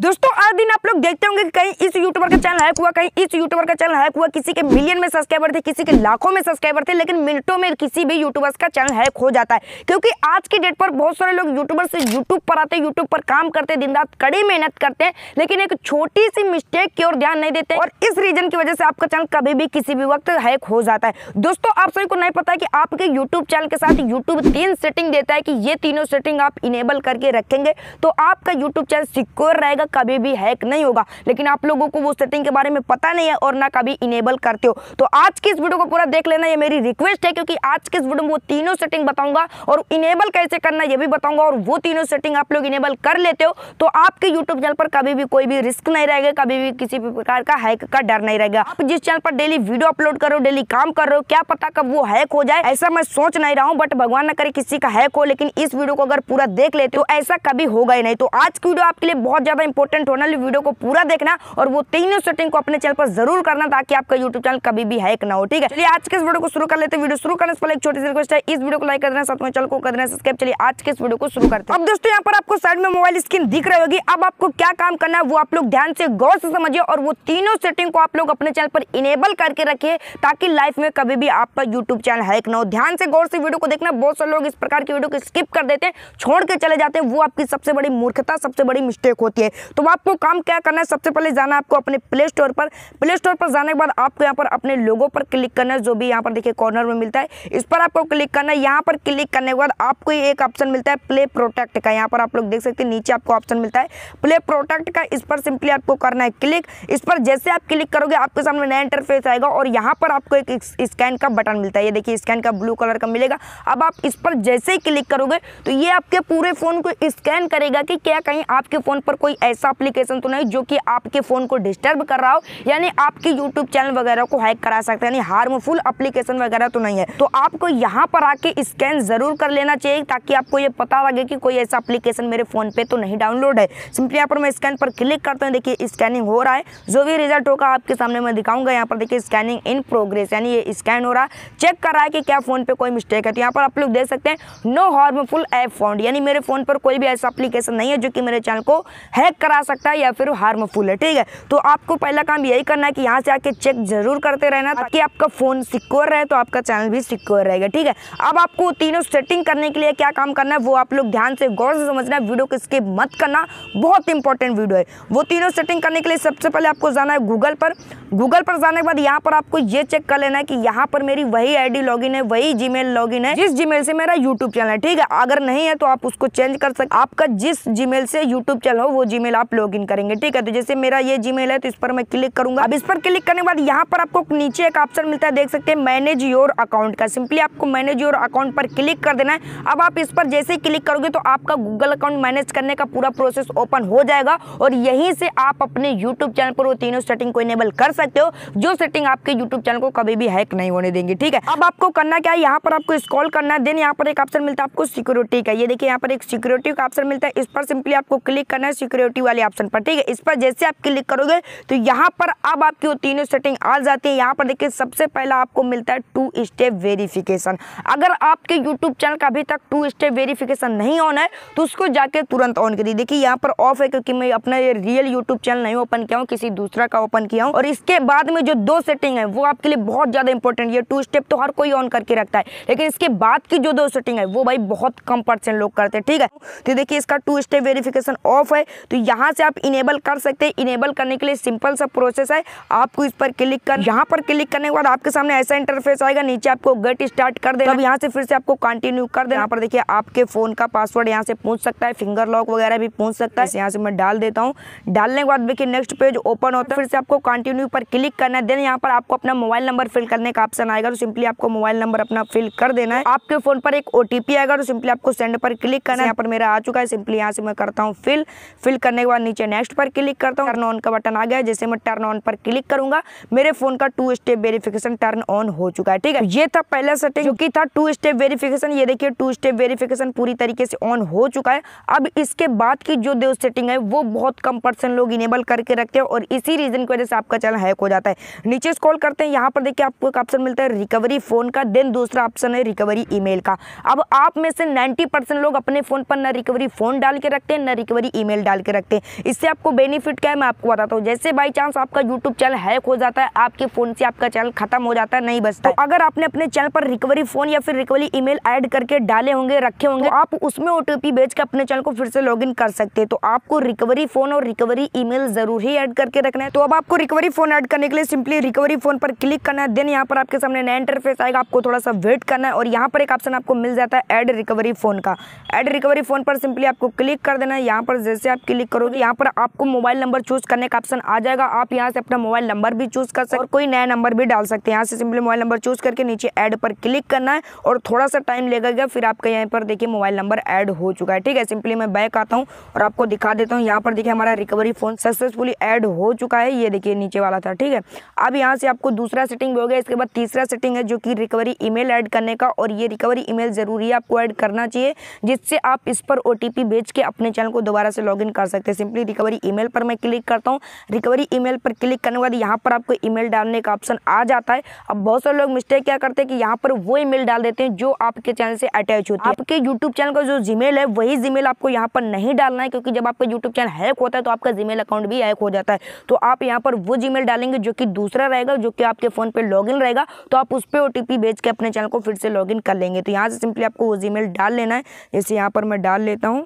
दोस्तों आज दिन आप लोग देखते होंगे कि कहीं इस यूट्यूबर का चैनल हैक हुआ कहीं इस यूट्यूबर का चैनल हैक हुआ किसी के मिलियन में सब्सक्राइबर थे किसी के लाखों में सब्सक्राइबर थे लेकिन मिनटों में किसी भी यूट्यूबर्स का चैनल हैक हो जाता है क्योंकि आज की डेट पर बहुत सारे लोग यूट्यूबर से यूट्यूब पर आते हैं यूट्यूब पर काम करते दिन रात कड़ी मेहनत करते हैं लेकिन एक छोटी सी मिस्टेक की ओर ध्यान नहीं देते और इस रीजन की वजह से आपका चैनल कभी भी किसी भी वक्त हैक हो जाता है दोस्तों आप सभी को नहीं पता कि आपके यूट्यूब चैनल के साथ यूट्यूब तीन सेटिंग देता है कि ये तीनों सेटिंग आप इनेबल करके रखेंगे तो आपका यूट्यूब चैनल सिक्योर रहेगा तक कभी भी हैक नहीं होगा लेकिन आप लोगों को वो सेटिंग के बारे में पता नहीं है और ना कभी इनेबल करते हो तो आज की इस वीडियो को पूरा देख लेना ये मेरी रिक्वेस्ट है क्योंकि आज की इस वीडियो में वो तीनों सेटिंग बताऊंगा और इनेबल कैसे करना ये भी बताऊंगा और वो तीनों सेटिंग आप लोग इनेबल कर लेते हो तो आपके यूट्यूब चैनल पर कभी भी कोई भी रिस्क नहीं रहेगा कभी भी किसी भी प्रकार का हैक का डर नहीं रहेगा आप जिस चैनल पर डेली वीडियो अपलोड कर रहे हो डेली काम कर रहे हो क्या पता कब वो हैक हो जाए ऐसा मैं सोच नहीं रहा हूँ बट भगवान न करे किसी का हैक हो लेकिन इस वीडियो को अगर पूरा देख लेते हो ऐसा कभी होगा ही नहीं तो आज की वीडियो आपके लिए बहुत ज्यादा इंपॉर्टेंट होने वाली वीडियो को पूरा देखना और वो तीनों सेटिंग को अपने चैनल पर जरूर करना ताकि आपका यूट्यूब चैनल कभी भी हैक ना हो ठीक है चलिए आज के इस वीडियो को शुरू कर लेते हैं वीडियो शुरू करने से पहले एक छोटी सी रिक्वेस्ट है इस वीडियो को लाइक कर देना साथ में चैनल को कर देना सब्सक्राइब चलिए आज के इस वीडियो को शुरू करते हैं अब दोस्तों यहाँ पर आपको साइड में मोबाइल स्क्रीन दिख रही होगी अब आपको क्या काम करना है वो आप लोग ध्यान से गौर से समझिए और वो तीनों सेटिंग को आप लोग अपने चैनल पर इनेबल करके रखिए ताकि लाइफ में कभी भी आपका यूट्यूब चैनल हैक ना हो ध्यान से गौर से वीडियो को देखना बहुत सारे लोग इस प्रकार की वीडियो को स्किप कर देते हैं छोड़ के चले जाते हैं वो आपकी सबसे बड़ी मूर्खता सबसे बड़ी मिस्टेक होती है तो आपको काम क्या करना है सबसे पहले जाना आपको अपने प्ले स्टोर पर प्ले स्टोर पर जाने के बाद आपको यहाँ पर अपने लोगों पर क्लिक करना है जो भी यहाँ पर देखिए कॉर्नर में मिलता है इस पर आपको क्लिक करना है यहाँ पर क्लिक करने के बाद आपको एक ऑप्शन मिलता है प्ले प्रोटेक्ट का यहाँ पर आप लोग देख सकते हैं नीचे आपको ऑप्शन मिलता है प्ले प्रोटेक्ट का इस पर सिंपली आपको करना है क्लिक इस पर जैसे आप क्लिक करोगे आपके सामने नया इंटरफेस आएगा और यहाँ पर आपको एक स्कैन का बटन मिलता है ये देखिए स्कैन का ब्लू कलर का मिलेगा अब आप इस पर जैसे ही क्लिक करोगे तो ये आपके पूरे फ़ोन को स्कैन करेगा कि क्या कहीं आपके फ़ोन पर कोई ऐसा अप्लीकेशन तो नहीं जो कि आपके फ़ोन को डिस्टर्ब कर रहा हो यानी आपके यूट्यूब चैनल वगैरह को हैक करा सकता है यानी हार्मफुल अप्लीकेशन वगैरह तो नहीं है तो आपको यहाँ पर आके स्कैन ज़रूर कर लेना चाहिए ताकि आपको ये पता लगे कि कोई ऐसा अप्लीकेशन मेरे फ़ोन पर तो नहीं डाउनलोड है सिंपली यहाँ पर मैं स्कैन पर क्लिक करता हूँ देखिए स्कैनिंग हो रहा है जो भी रिजल्ट होगा आपके सामने मैं दिखाऊंगा यहाँ पर देखिए स्कैनिंग इन प्रोग्रेस यानी ये स्कैन हो रहा है चेक कर रहा है कि क्या फ़ोन पे कोई मिस्टेक है तो यहाँ पर आप लोग देख सकते हैं नो हार्मफुल ऐप फाउंड यानी मेरे फ़ोन पर कोई भी ऐसा एप्लीकेशन नहीं है जो कि मेरे चैनल को हैक करा सकता है या फिर हार्मफुल है ठीक है तो आपको पहला काम यही करना है कि यहाँ से आके चेक जरूर करते रहना ताकि आपका फ़ोन सिक्योर रहे तो आपका चैनल भी सिक्योर रहेगा ठीक है अब आपको तीनों सेटिंग करने के लिए क्या काम करना है वो आप लोग ध्यान से गौर से समझना है वीडियो को स्किप मत करना बहुत इंपॉर्टेंट वीडियो है वो तीनों सेटिंग करने के लिए सबसे पहले आपको जाना है गूगल पर गूगल पर जाने के बाद यहाँ पर आपको ये चेक कर लेना है कि यहाँ पर मेरी वही आई डी है वही जी मेल है जिस जी से मेरा यूट्यूब चैनल है ठीक है अगर नहीं है तो आप उसको चेंज कर सकते आपका जिस जी से यूट्यूब चैनल हो वो जी जीमेल आप लॉग इन करेंगे ठीक है तो जैसे मेरा ये जीमेल है तो इस पर मैं क्लिक करूंगा अब इस पर क्लिक करने के बाद यहाँ पर आपको नीचे एक ऑप्शन मिलता है देख सकते हैं मैनेज योर अकाउंट का सिंपली आपको मैनेज योर अकाउंट पर क्लिक कर देना है अब आप इस पर जैसे ही क्लिक करोगे तो आपका गूगल अकाउंट मैनेज करने का पूरा प्रोसेस ओपन हो जाएगा और यहीं से आप अपने यूट्यूब चैनल पर वो तीनों सेटिंग को इनेबल कर सकते हो जो सेटिंग आपके यूट्यूब चैनल को कभी भी हैक नहीं होने देंगे ठीक है अब आपको करना क्या है यहाँ पर आपको स्कॉल करना है देन यहाँ पर एक ऑप्शन मिलता है आपको सिक्योरिटी का ये देखिए यहाँ पर एक सिक्योरिटी का ऑप्शन मिलता है इस पर सिंपली आपको क्लिक करना है सिक्योरिटी वाले ऑप्शन पर ठीक है इस पर जैसे आप क्लिक करोगे तो यहाँ पर अब आपकी वो तीनों सेटिंग आ जाती है यहाँ पर देखिए सबसे पहला आपको मिलता है टू स्टेप वेरिफिकेशन अगर आपके यूट्यूब चैनल का अभी तक टू स्टेप वेरिफिकेशन नहीं ऑन है तो उसको जाके तुरंत ऑन करिए देखिए यहाँ पर ऑफ है क्योंकि मैं अपना ये रियल यूट्यूब चैनल नहीं ओपन किया हूँ किसी दूसरा का ओपन किया हूँ और इसके बाद में जो दो सेटिंग है वो आपके लिए बहुत ज़्यादा इंपॉर्टेंट ये टू स्टेप तो हर कोई ऑन करके रखता है लेकिन इसके बाद की जो दो सेटिंग है वो भाई बहुत कम परसेंट लोग करते हैं ठीक है तो देखिए इसका टू स्टेप वेरिफिकेशन ऑफ है तो यहाँ से आप इनेबल कर सकते हैं इनेबल करने के लिए सिंपल सा प्रोसेस है आपको इस पर क्लिक कर यहाँ पर क्लिक करने के बाद आपके सामने ऐसा इंटरफेस आएगा नीचे आपको गेट स्टार्ट कर देना अब यहाँ से फिर से आपको कंटिन्यू कर देना यहाँ पर देखिए आपके फोन का पासवर्ड यहाँ से पूछ सकता है फिंगर लॉक वगैरह भी पूछ सकता है यहाँ से मैं डाल देता हूँ डालने के बाद देखिए नेक्स्ट पेज ओपन होता है फिर से आपको कंटिन्यू पर क्लिक करना है देन यहाँ पर आपको अपना मोबाइल नंबर फिल करने का ऑप्शन आएगा तो सिंपली आपको मोबाइल नंबर अपना फिल कर देना है आपके फोन पर एक ओटीपी आएगा तो सिंपली आपको सेंड पर क्लिक करना है यहाँ पर मेरा आ चुका है सिंपली यहाँ से मैं करता हूँ फिल फिल करने करने के बाद नीचे नेक्स्ट पर क्लिक करता हूँ टर्न ऑन का बटन आ गया जैसे मैं टर्न ऑन पर क्लिक करूंगा मेरे फोन का two step verification turn on हो चुका है ठीक है ये था पहला सेटिंग जो की था टू स्टेप वेरिफिकेशन ये देखिए टू स्टेप वेरिफिकेशन पूरी तरीके से ऑन हो चुका है अब इसके बाद की जो दो सेटिंग है वो बहुत कम पर्सन लोग इनेबल करके रखते हैं और इसी रीजन की वजह से आपका चैनल हैक हो जाता है नीचे स्कॉल करते हैं यहाँ पर देखिए आपको एक ऑप्शन मिलता है रिकवरी फोन का देन दूसरा ऑप्शन है रिकवरी ईमेल का अब आप में से 90 परसेंट लोग अपने फोन पर ना रिकवरी फोन डाल के रखते हैं ना रिकवरी ईमेल डाल के रखते हैं। सकते हैं इससे आपको बेनिफिट क्या है मैं आपको बताता हूँ जैसे बाई चांस आपका यूट्यूब चैनल हैक हो जाता है आपके फ़ोन से आपका चैनल खत्म हो जाता है नहीं बचता तो अगर आपने अपने चैनल पर रिकवरी फ़ोन या फिर रिकवरी ईमेल ऐड करके डाले होंगे रखे होंगे तो आप उसमें ओटीपी भेज के अपने चैनल को फिर से लॉगिन कर सकते हैं तो आपको रिकवरी फ़ोन और रिकवरी ईमेल ज़रूर ही ऐड करके रखना है तो अब आपको रिकवरी फ़ोन ऐड करने के लिए सिंपली रिकवरी फ़ोन पर क्लिक करना है देन यहाँ पर आपके सामने नया इंटरफेस आएगा आपको थोड़ा सा वेट करना है और यहाँ पर एक ऑप्शन आपको मिल जाता है एड रिकवरी फ़ोन का एड रिकवरी फ़ोन पर सिंपली आपको क्लिक कर देना है यहाँ पर जैसे आप क्लिक करोगे यहाँ पर आपको मोबाइल नंबर चूज करने का ऑप्शन आ जाएगा आप यहाँ से अपना मोबाइल नंबर भी चूज कर सकते और कोई नया नंबर भी डाल सकते हैं यहाँ से सिंपली मोबाइल नंबर चूज करके नीचे ऐड पर क्लिक करना है और थोड़ा सा टाइम लगेगा फिर आपका यहाँ पर देखिए मोबाइल नंबर ऐड हो चुका है ठीक है सिंपली मैं बैक आता हूँ और आपको दिखा देता हूँ यहाँ पर देखिए हमारा रिकवरी फोन सक्सेसफुली एड हो चुका है ये देखिए नीचे वाला था ठीक है अब यहाँ से आपको दूसरा सेटिंग हो गया इसके बाद तीसरा सेटिंग है जो कि रिकवरी ईमेल ऐड करने का और ये रिकवरी ईमेल ज़रूरी है आपको ऐड करना चाहिए जिससे आप इस पर ओटीपी भेज के अपने चैनल को दोबारा से लॉगिन कर सकते सकते हैं सिंपली रिकवरी ईमेल पर मैं क्लिक करता हूँ रिकवरी ईमेल पर क्लिक करने के बाद यहाँ पर आपको ईमेल डालने का ऑप्शन आ जाता है अब बहुत सारे लोग मिस्टेक क्या करते हैं कि यहाँ पर वो ईमेल डाल देते हैं जो आपके चैनल से अटैच होती है आपके यूट्यूब चैनल का जो जीमेल है वही जीमेल आपको यहाँ पर नहीं डालना है क्योंकि जब आपका यूट्यूब चैनल हैक होता है तो आपका जीमेल अकाउंट भी हैक हो जाता है तो आप यहाँ पर वो जीमेल डालेंगे जो कि दूसरा रहेगा जो कि आपके फ़ोन पर लॉग रहेगा तो आप उस पर ओ भेज के अपने चैनल को फिर से लॉग कर लेंगे तो यहाँ से सिंपली आपको वो जीमेल डाल लेना है जैसे यहाँ पर मैं डाल लेता हूँ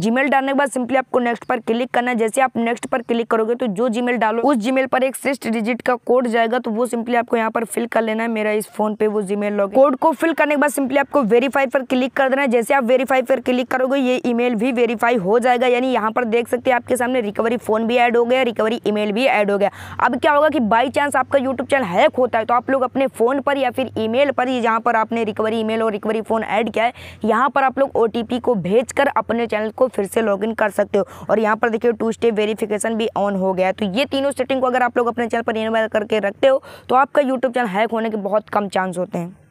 जीमेल डालने के बाद सिंपली आपको नेक्स्ट पर क्लिक करना है जैसे आप नेक्स्ट पर क्लिक करोगे तो जो जीमेल डालो उस जीमेल पर एक श्रेष्ठ डिजिट का कोड जाएगा तो वो सिंपली आपको यहाँ पर फिल कर लेना है मेरा इस फोन पे वो जीमेल लॉग कोड को फिल करने के बाद सिंपली आपको वेरीफाई पर क्लिक कर देना है जैसे आप वेरीफाई पर क्लिक करोगे ये ईमेल भी वेरीफाई हो जाएगा यानी यहाँ पर देख सकते हैं आपके सामने रिकवरी फोन भी एड हो गया रिकवरी ईमेल भी एड हो गया अब क्या होगा कि बाई चांस आपका यूट्यूब चैनल हैक होता है तो आप लोग अपने फोन पर या फिर ईमेल पर ही जहाँ पर आपने रिकवरी ई और रिकवरी फोन एड किया है यहाँ पर आप लोग ओ को भेज अपने चैनल को फिर से लॉगिन कर सकते हो और यहाँ पर देखिए टू स्टेप वेरिफिकेशन भी ऑन हो गया तो ये तीनों सेटिंग को अगर आप लोग अपने चैनल पर इनेबल करके रखते हो तो आपका यूट्यूब चैनल हैक होने के बहुत कम चांस होते हैं